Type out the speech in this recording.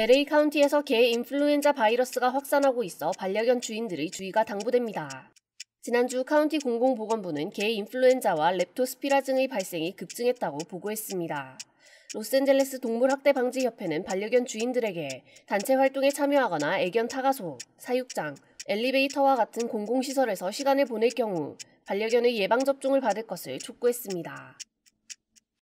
LA 카운티에서 개 인플루엔자 바이러스가 확산하고 있어 반려견 주인들의 주의가 당부됩니다. 지난주 카운티 공공보건부는 개 인플루엔자와 렙토스피라증의 발생이 급증했다고 보고했습니다. 로스앤젤레스 동물학대 방지협회는 반려견 주인들에게 단체 활동에 참여하거나 애견 타가소, 사육장, 엘리베이터와 같은 공공시설에서 시간을 보낼 경우 반려견의 예방접종을 받을 것을 촉구했습니다.